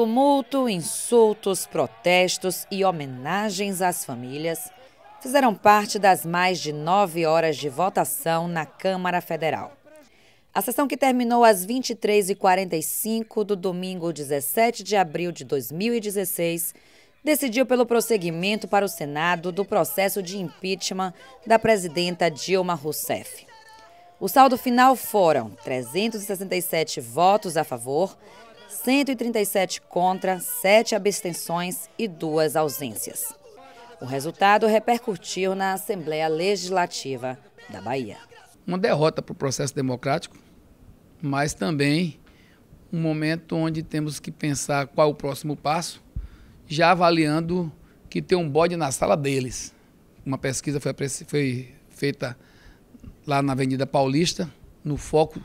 Tumulto, insultos, protestos e homenagens às famílias fizeram parte das mais de nove horas de votação na Câmara Federal. A sessão que terminou às 23h45 do domingo 17 de abril de 2016 decidiu pelo prosseguimento para o Senado do processo de impeachment da presidenta Dilma Rousseff. O saldo final foram 367 votos a favor 137 contra, 7 abstenções e duas ausências. O resultado repercutiu na Assembleia Legislativa da Bahia. Uma derrota para o processo democrático, mas também um momento onde temos que pensar qual é o próximo passo, já avaliando que tem um bode na sala deles. Uma pesquisa foi, foi feita lá na Avenida Paulista, no foco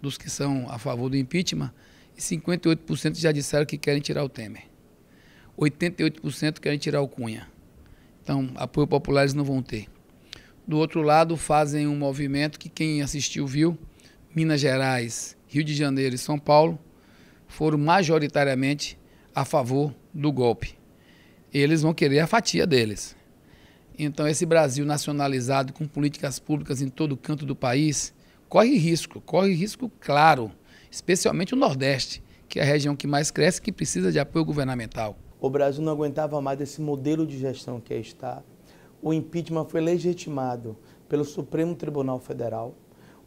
dos que são a favor do impeachment, e 58% já disseram que querem tirar o Temer. 88% querem tirar o Cunha. Então, apoio popular eles não vão ter. Do outro lado, fazem um movimento que quem assistiu viu. Minas Gerais, Rio de Janeiro e São Paulo foram majoritariamente a favor do golpe. Eles vão querer a fatia deles. Então, esse Brasil nacionalizado, com políticas públicas em todo canto do país, corre risco, corre risco claro especialmente o Nordeste, que é a região que mais cresce e que precisa de apoio governamental. O Brasil não aguentava mais esse modelo de gestão que é está. O impeachment foi legitimado pelo Supremo Tribunal Federal.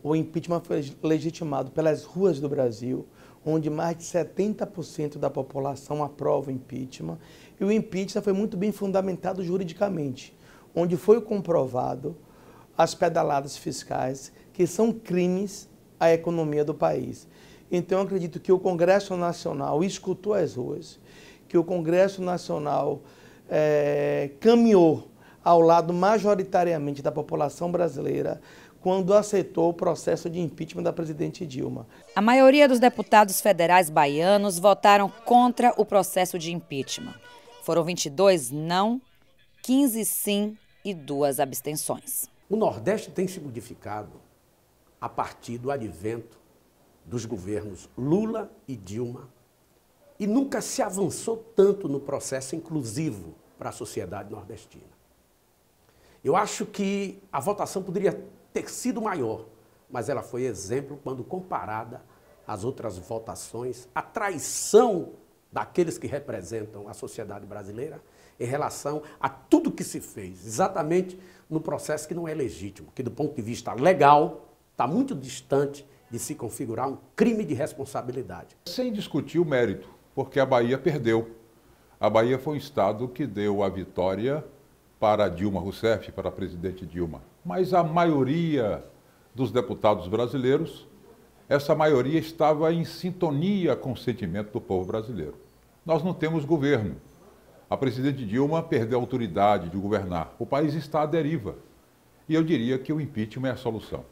O impeachment foi legitimado pelas ruas do Brasil, onde mais de 70% da população aprova o impeachment. E o impeachment foi muito bem fundamentado juridicamente, onde foi comprovado as pedaladas fiscais, que são crimes à economia do país. Então, acredito que o Congresso Nacional escutou as ruas, que o Congresso Nacional é, caminhou ao lado majoritariamente da população brasileira quando aceitou o processo de impeachment da presidente Dilma. A maioria dos deputados federais baianos votaram contra o processo de impeachment. Foram 22 não, 15 sim e duas abstenções. O Nordeste tem se modificado a partir do advento dos governos Lula e Dilma e nunca se avançou tanto no processo inclusivo para a sociedade nordestina. Eu acho que a votação poderia ter sido maior, mas ela foi exemplo quando comparada às outras votações, a traição daqueles que representam a sociedade brasileira em relação a tudo que se fez, exatamente no processo que não é legítimo, que do ponto de vista legal está muito distante e se configurar um crime de responsabilidade. Sem discutir o mérito, porque a Bahia perdeu. A Bahia foi um estado que deu a vitória para Dilma Rousseff, para a presidente Dilma. Mas a maioria dos deputados brasileiros, essa maioria estava em sintonia com o sentimento do povo brasileiro. Nós não temos governo. A presidente Dilma perdeu a autoridade de governar. O país está à deriva. E eu diria que o impeachment é a solução.